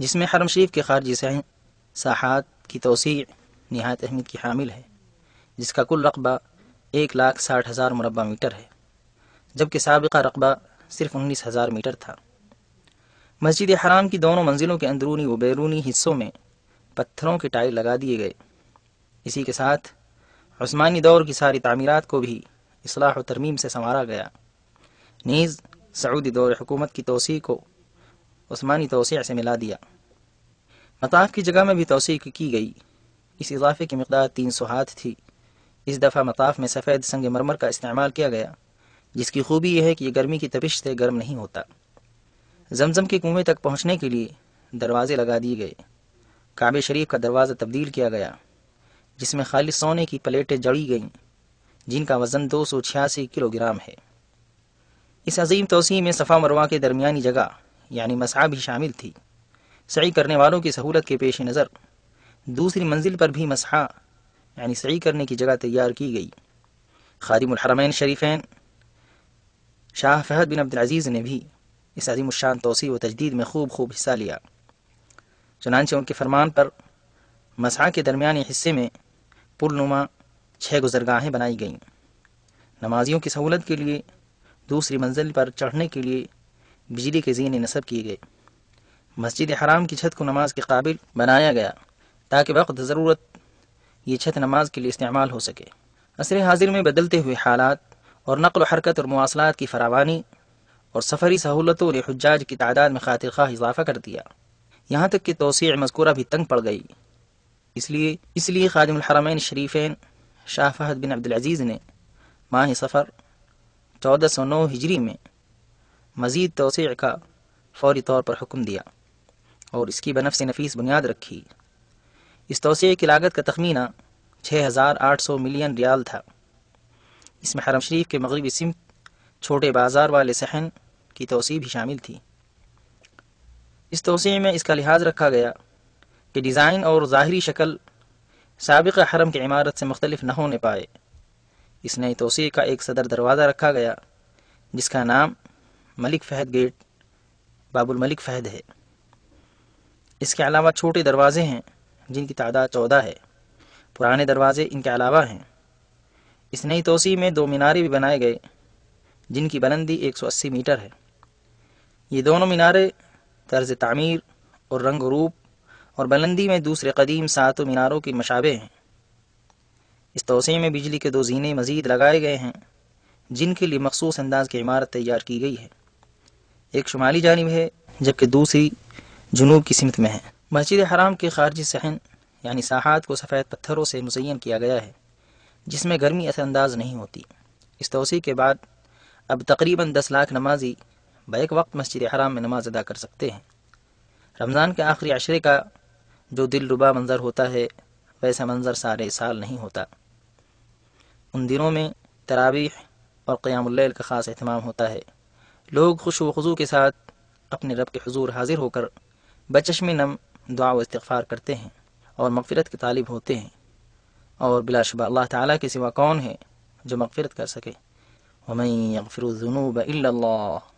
جس میں حرم شریف کے خارجی سہن ساحات کی توسیع نہایت اہمیت کی حامل ہے جس کا کل رقبہ ایک لاکھ ساٹھ ہزار مربع میٹر ہے جبکہ سابقہ رقبہ صرف انیس ہزار میٹر تھا مسجد حرام کی دونوں منزلوں کے اندرونی و بیرونی حصوں میں پتھروں کے ٹائر لگا دیے گئے اسی کے ساتھ عثمانی دور کی ساری تعمیرات کو بھی اصلاح و ترمیم سے سنوارا گیا نیز سعودی دور حکومت کی توسیع کو عثمانی توسیع سے ملا دیا مطاف کی جگہ میں بھی توسیع کی گئی اس اضافے کی مقدار تین سو ہاتھ تھی اس دفعہ مطاف میں سفید سنگ مرمر کا استعمال کیا گیا جس کی خوبی یہ ہے کہ یہ گرمی کی تپش سے گرم نہیں ہوتا زمزم کے کنویں تک پہنچنے کے لیے دروازے لگا دیے گئے کعب شریف کا دروازہ تبدیل کیا گیا جس میں خالی سونے کی پلیٹیں جڑی گئیں جن کا وزن دو سو چھیاسی کلو گرام ہے اس عظیم توسیع میں صفا مروا کے درمیانی جگہ یعنی مساح بھی شامل تھی سعی کرنے والوں کی سہولت کے پیش نظر دوسری منزل پر بھی مسحا یعنی سعی کرنے کی جگہ تیار کی گئی خادم الحرمین شریفین شاہ فہد بن عبد العزیز نے بھی اس عظیم الشان توسیع و تجدید میں خوب خوب حصہ لیا چنانچہ ان کے فرمان پر مساح کے درمیانی حصے میں پر نما چھ گزرگاہیں بنائی گئیں نمازیوں کی سہولت کے لیے دوسری منزل پر چڑھنے کے لیے بجلی کے زینے نصب کیے گئے مسجد حرام کی چھت کو نماز کے قابل بنایا گیا تاکہ وقت ضرورت یہ چھت نماز کے لیے استعمال ہو سکے عصر حاضر میں بدلتے ہوئے حالات اور نقل و حرکت اور مواصلات کی فراوانی اور سفری سہولتوں نے حجاج کی تعداد میں خاطر خواہ اضافہ کر دیا یہاں تک کہ توسیع مذکورہ بھی تنگ پڑ گئی اس لیے اس لیے خادم الحرمین شریفین شاہ فہد بن عبدالعزیز نے ماہ سفر چودہ سو نو ہجری میں مزید توسیع کا فوری طور پر حکم دیا اور اس کی بنف سے نفیس بنیاد رکھی اس توسیع کی لاگت کا تخمینہ چھ ہزار آٹھ سو ملین ریال تھا اس میں حرم شریف کے مغربی سمت چھوٹے بازار والے صحن کی توسیع بھی شامل تھی اس توسیع میں اس کا لحاظ رکھا گیا کہ ڈیزائن اور ظاہری شکل سابق حرم کی عمارت سے مختلف نہ ہونے پائے اس نئی توسیع کا ایک صدر دروازہ رکھا گیا جس کا نام ملک فہد گیٹ باب الملک فہد ہے اس کے علاوہ چھوٹے دروازے ہیں جن کی تعداد چودہ ہے پرانے دروازے ان کے علاوہ ہیں اس نئی توسیع میں دو مینارے بھی بنائے گئے جن کی بلندی ایک سو اسی میٹر ہے یہ دونوں مینارے طرز تعمیر اور رنگ و روپ اور بلندی میں دوسرے قدیم سات و میناروں کی مشابے ہیں اس توسیع میں بجلی کے دو زینے مزید لگائے گئے ہیں جن کے لیے مخصوص انداز کی عمارت تیار کی گئی ہے ایک شمالی جانب ہے جبکہ دوسری جنوب کی سمت میں ہے مسجد حرام کے خارجی صحن یعنی ساحات کو سفید پتھروں سے مزین کیا گیا ہے جس میں گرمی اثر انداز نہیں ہوتی اس توسیع کے بعد اب تقریباً دس لاکھ نمازی بیک وقت مسجد حرام میں نماز ادا کر سکتے ہیں رمضان کے آخری عشرے کا جو دل ربا منظر ہوتا ہے ویسا منظر سارے سال نہیں ہوتا ان دنوں میں تراویح اور قیام اللیل کا خاص اہتمام ہوتا ہے لوگ خوش و خضو کے ساتھ اپنے رب کے حضور حاضر ہو کر بچشم نم دعا و استغفار کرتے ہیں اور مغفرت کے طالب ہوتے ہیں اور بلا شبہ اللہ تعالیٰ کے سوا کون ہے جو مغفرت کر سکے ومن یغفر الذنوب الله